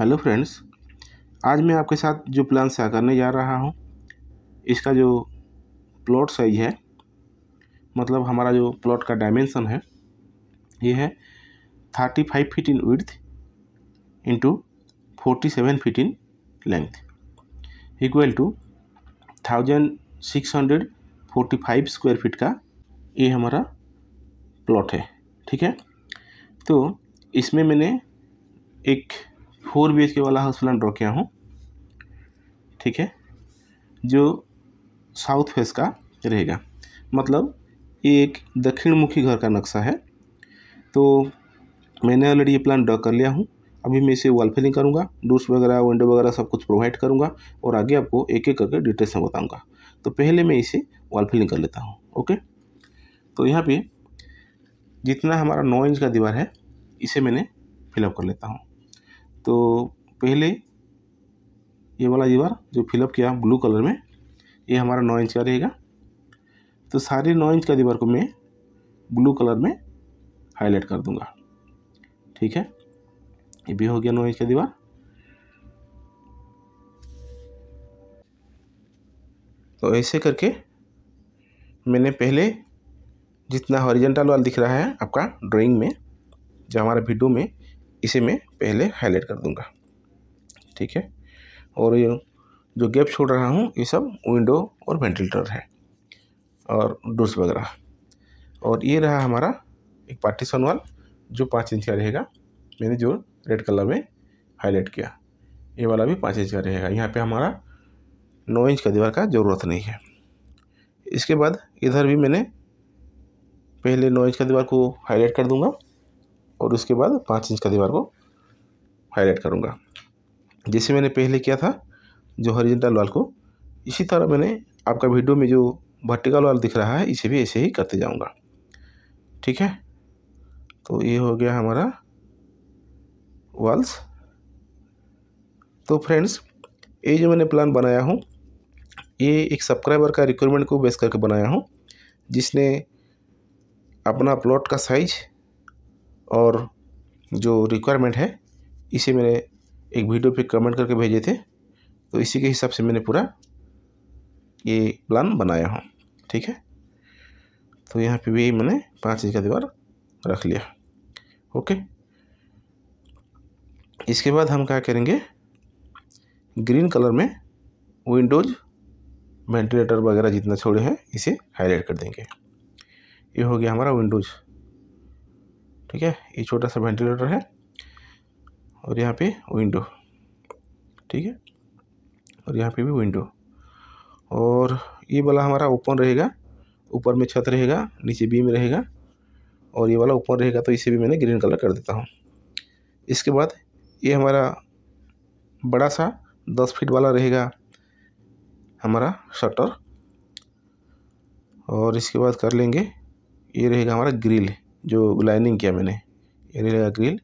hello friends आज मैं आपके साथ जो प्लान शेयर करने जा रहा हूँ इसका जो प्लॉट साइज है मतलब हमारा जो प्लॉट का डायमेंसन है ये है thirty five feet in width into forty seven feet in length equal to thousand six hundred forty five square feet का ये हमारा प्लॉट है ठीक है तो इसमें मैंने एक फोर बी के वाला हाउस प्लान ड्रॉ किया हूँ ठीक है जो साउथ फेस का रहेगा मतलब एक दक्षिण मुखी घर का नक्शा है तो मैंने ऑलरेडी ये प्लान ड्रॉ कर लिया हूँ अभी मैं इसे वॉल फिलिंग करूँगा डोर्स वगैरह विंडो वगैरह सब कुछ प्रोवाइड करूँगा और आगे आपको एक एक करके डिटेल्स में बताऊँगा तो पहले मैं इसे वॉल फिलिंग कर लेता हूँ ओके तो यहाँ पे जितना हमारा नौ इंच का दीवार है इसे मैंने फिलअप कर लेता हूँ तो पहले ये वाला दीवार जो फिलअप किया ब्लू कलर में ये हमारा नौ इंच का रहेगा तो सारे नौ इंच का दीवार को मैं ब्लू कलर में हाईलाइट कर दूंगा ठीक है ये भी हो गया नौ इंच का दीवार तो ऐसे करके मैंने पहले जितना हॉरिजेंटल वाला दिख रहा है आपका ड्राइंग में जो हमारा वीडियो में इसे मैं पहले हाईलाइट कर दूंगा ठीक है और ये जो गैप छोड़ रहा हूँ ये सब विंडो और वेंटिलेटर है और डोर्स वगैरह और ये रहा हमारा एक पार्टीशन वाल जो पाँच इंच का रहेगा मैंने जो रेड कलर में हाईलाइट किया ये वाला भी पाँच इंच का रहेगा यहाँ पे हमारा नौ इंच का दीवार का ज़रूरत नहीं है इसके बाद इधर भी मैंने पहले नौ इंच का दीवार को हाईलाइट कर दूँगा और उसके बाद पाँच इंच का दीवार को हाईलाइट करूँगा जैसे मैंने पहले किया था जो हरिजेंटल वाल को इसी तरह मैंने आपका वीडियो में जो वर्टिकल वाल दिख रहा है इसे भी ऐसे ही करते जाऊँगा ठीक है तो ये हो गया हमारा वाल्स तो फ्रेंड्स ये जो मैंने प्लान बनाया हूँ ये एक सब्सक्राइबर का रिक्वायरमेंट को बेस करके बनाया हूँ जिसने अपना प्लॉट का साइज़ और जो रिक्वायरमेंट है इसे मैंने एक वीडियो पे कमेंट करके भेजे थे तो इसी के हिसाब से मैंने पूरा ये प्लान बनाया हूँ ठीक है तो यहाँ पे भी मैंने पाँच इंच का दीवार रख लिया ओके इसके बाद हम क्या करेंगे ग्रीन कलर में विंडोज वेंटिलेटर वगैरह जितना छोड़े हैं इसे हाईलाइट कर देंगे ये हो गया हमारा विंडोज़ ठीक है ये छोटा सा वेंटिलेटर है और यहाँ पे विंडो ठीक है और यहाँ पे भी विंडो और ये वाला हमारा ओपन रहेगा ऊपर में छत रहेगा नीचे बीम रहेगा और ये वाला ओपन रहेगा तो इसे भी मैंने ग्रीन कलर कर देता हूँ इसके बाद ये हमारा बड़ा सा दस फीट वाला रहेगा हमारा शटर और इसके बाद कर लेंगे ये रहेगा हमारा ग्रिल जो लाइनिंग किया मैंने यानी रहेगा ग्रिल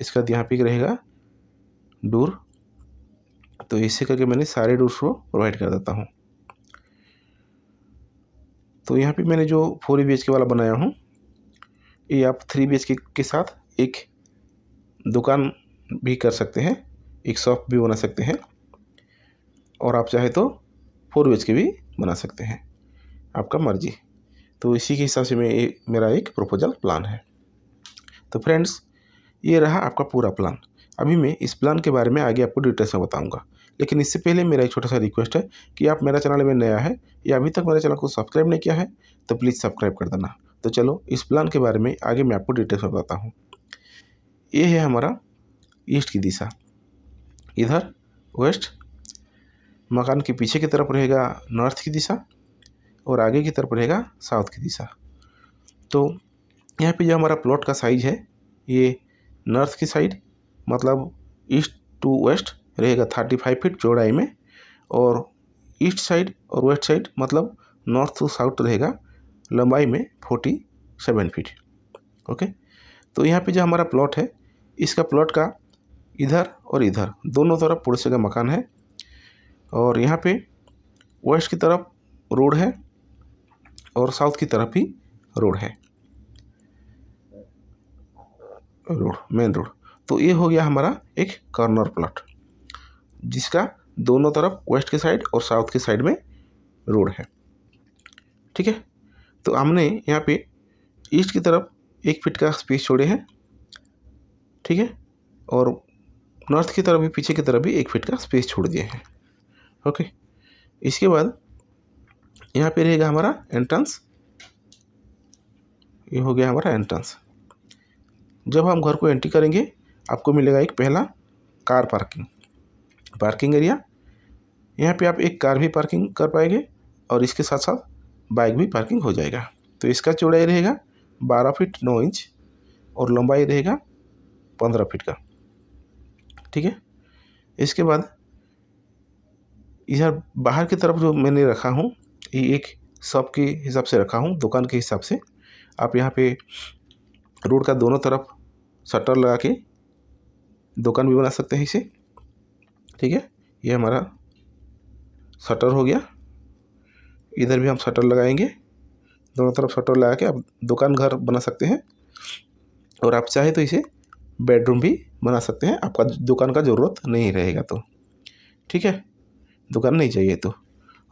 इसका यहाँ पे रहेगा डोर तो इसे करके मैंने सारे डोर्स को प्रोवाइड कर देता हूँ तो यहाँ पे मैंने जो फोर बी के वाला बनाया हूँ ये आप थ्री बी के, के साथ एक दुकान भी कर सकते हैं एक शॉप भी बना सकते हैं और आप चाहे तो फोर बी के भी बना सकते हैं आपका मर्जी तो इसी के हिसाब से मैं ये मेरा एक प्रपोजल प्लान है तो फ्रेंड्स ये रहा आपका पूरा प्लान अभी मैं इस प्लान के बारे में आगे आपको डिटेल्स में बताऊंगा लेकिन इससे पहले मेरा एक छोटा सा रिक्वेस्ट है कि आप मेरा चैनल में नया है या अभी तक मेरे चैनल को सब्सक्राइब नहीं किया है तो प्लीज़ सब्सक्राइब कर देना तो चलो इस प्लान के बारे में आगे मैं आपको डिटेल्स में बताता हूँ ये है हमारा ईस्ट की दिशा इधर वेस्ट मकान के पीछे की तरफ रहेगा नॉर्थ की दिशा और आगे की तरफ रहेगा साउथ की दिशा तो यहाँ पे जो हमारा प्लॉट का साइज है ये नॉर्थ की साइड मतलब ईस्ट टू वेस्ट रहेगा थर्टी फाइव फिट चौड़ाई में और ईस्ट साइड और वेस्ट साइड मतलब नॉर्थ टू साउथ रहेगा लंबाई में फोर्टी सेवन फिट ओके तो यहाँ पे जो हमारा प्लॉट है इसका प्लॉट का इधर और इधर दोनों तरफ पड़ोसी का मकान है और यहाँ पे वेस्ट की तरफ रोड है और साउथ की तरफ ही रोड है रोड मेन रोड तो ये हो गया हमारा एक कॉर्नर प्लॉट जिसका दोनों तरफ वेस्ट के साइड और साउथ के साइड में रोड है ठीक है तो हमने यहाँ पे ईस्ट की तरफ एक फिट का स्पेस छोड़े हैं ठीक है और नॉर्थ की तरफ भी पीछे की तरफ भी एक फिट का स्पेस छोड़ दिए हैं ओके इसके बाद यहाँ पे रहेगा हमारा एंट्रेंस ये हो गया हमारा एंट्रेंस जब हम घर को एंट्री करेंगे आपको मिलेगा एक पहला कार पार्किंग पार्किंग एरिया यहाँ पे आप एक कार भी पार्किंग कर पाएंगे और इसके साथ साथ बाइक भी पार्किंग हो जाएगा तो इसका चौड़ाई रहेगा बारह फीट नौ इंच और लंबाई रहेगा पंद्रह फीट का ठीक है इसके बाद इधर बाहर की तरफ जो मैंने रखा हूँ ये एक शॉप के हिसाब से रखा हूँ दुकान के हिसाब से आप यहाँ पे रोड का दोनों तरफ शटर लगा के दुकान भी बना सकते हैं इसे ठीक है ये हमारा शटर हो गया इधर भी हम शटर लगाएंगे दोनों तरफ शटर लगा के आप दुकान घर बना सकते हैं और आप चाहे तो इसे बेडरूम भी बना सकते हैं आपका दुकान का ज़रूरत नहीं रहेगा तो ठीक है दुकान नहीं चाहिए तो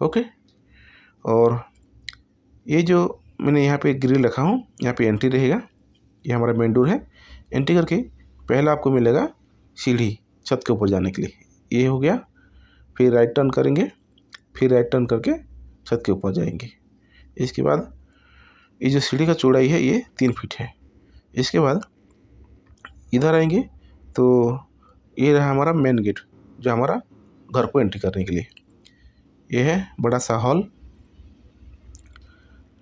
ओके और ये जो मैंने यहाँ पे ग्रिल रखा हूँ यहाँ पे एंट्री रहेगा ये हमारा मेन डोर है एंट्री करके पहला आपको मिलेगा सीढ़ी छत के ऊपर जाने के लिए ये हो गया फिर राइट टर्न करेंगे फिर राइट टर्न करके छत के ऊपर जाएंगे इसके बाद ये जो सीढ़ी का चौड़ाई है ये तीन फीट है इसके बाद इधर आएंगे तो ये रहा हमारा मेन गेट जो हमारा घर को एंट्री करने के लिए ये है बड़ा सा हॉल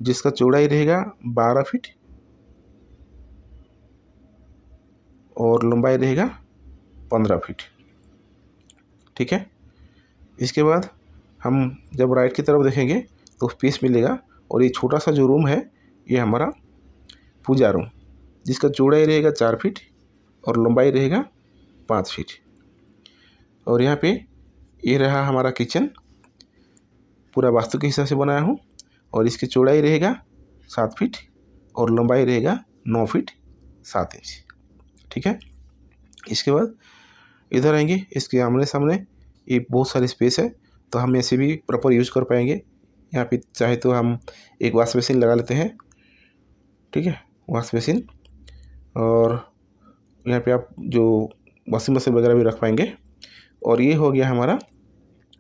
जिसका चौड़ाई रहेगा बारह फीट और लंबाई रहेगा पंद्रह फीट ठीक है इसके बाद हम जब राइट की तरफ देखेंगे तो पीस मिलेगा और ये छोटा सा जो रूम है ये हमारा पूजा रूम जिसका चौड़ाई रहेगा चार फीट और लंबाई रहेगा पाँच फीट और यहाँ पे ये रहा हमारा किचन पूरा वास्तु के हिसाब से बनाया हूँ और इसकी चौड़ाई रहेगा सात फीट और लंबाई रहेगा नौ फीट सात इंच ठीक है इसके बाद इधर आएंगे इसके आमने सामने ये बहुत सारी स्पेस है तो हम ऐसे भी प्रॉपर यूज कर पाएंगे यहाँ पे चाहे तो हम एक वाश मशीन लगा लेते हैं ठीक है वाश मशीन और यहाँ पे आप जो वॉशिंग मशीन वगैरह भी रख पाएंगे और ये हो गया हमारा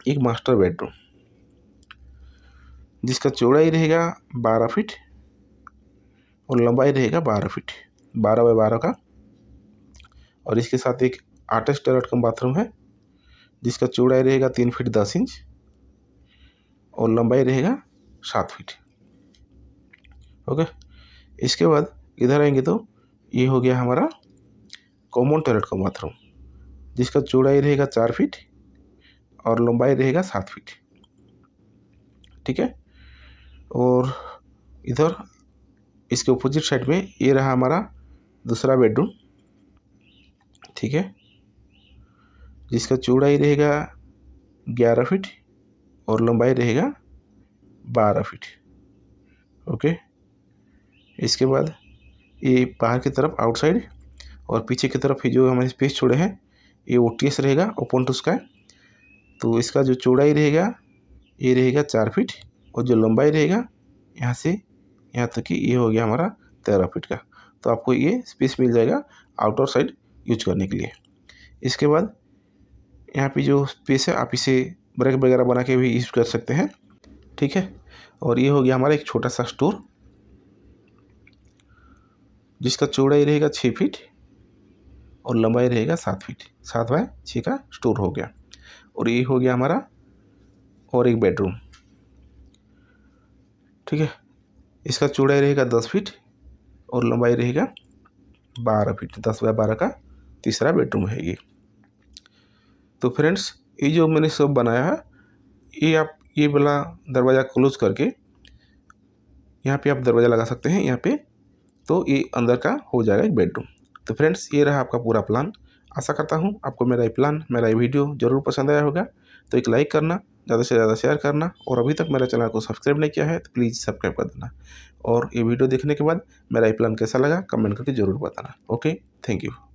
एक मास्टर बेडरूम जिसका चौड़ाई रहेगा बारह फिट और लंबाई रहेगा बारह फिट बारह बाय बारह का और इसके साथ एक आठ टॉयलेट का बाथरूम है जिसका चौड़ाई रहेगा तीन फिट दस इंच और लंबाई रहेगा सात फिट ओके इसके बाद इधर आएंगे तो ये हो गया हमारा कॉमन टॉयलेट का बाथरूम जिसका चौड़ाई रहेगा चार फिट और लंबाई रहेगा सात फिट ठीक है और इधर इसके अपोजिट साइड में ये रहा हमारा दूसरा बेडरूम ठीक है जिसका चौड़ाई रहेगा ग्यारह फीट और लंबाई रहेगा बारह फीट ओके इसके बाद ये बाहर की तरफ आउटसाइड और पीछे की तरफ जो हमारे स्पेस छोड़े हैं ये ओ टी एस रहेगा ओपन टू स्काई तो इसका जो चौड़ाई रहेगा ये रहेगा चार फीट और जो लंबाई रहेगा यहाँ से यहाँ तक कि ये हो गया हमारा तेरह फीट का तो आपको ये स्पेस मिल जाएगा आउटर साइड यूज करने के लिए इसके बाद यहाँ पे जो स्पेस है आप इसे ब्रेक वगैरह बना के भी यूज कर सकते हैं ठीक है और ये हो गया हमारा एक छोटा सा स्टोर जिसका चौड़ाई रहेगा छः फीट और लंबाई रहेगा सात फीट सात बाय छः का स्टोर हो गया और ये हो गया हमारा और एक बेडरूम ठीक है इसका चौड़ाई रहेगा दस फीट और लंबाई रहेगा बारह फीट दस बाय बारह का तीसरा बेडरूम है ये तो फ्रेंड्स ये जो मैंने सब बनाया है ये आप ये वाला दरवाज़ा क्लोज करके यहाँ पे आप दरवाज़ा लगा सकते हैं यहाँ पे तो ये अंदर का हो जाएगा एक बेडरूम तो फ्रेंड्स ये रहा आपका पूरा प्लान आशा करता हूँ आपको मेरा ये प्लान मेरा ये वीडियो ज़रूर पसंद आया होगा तो एक लाइक करना ज़्यादा से ज़्यादा शेयर करना और अभी तक मेरे चैनल को सब्सक्राइब नहीं किया है तो प्लीज़ सब्सक्राइब कर देना और ये वीडियो देखने के बाद मेरा ये प्लान कैसा लगा कमेंट करके ज़रूर बताना ओके थैंक यू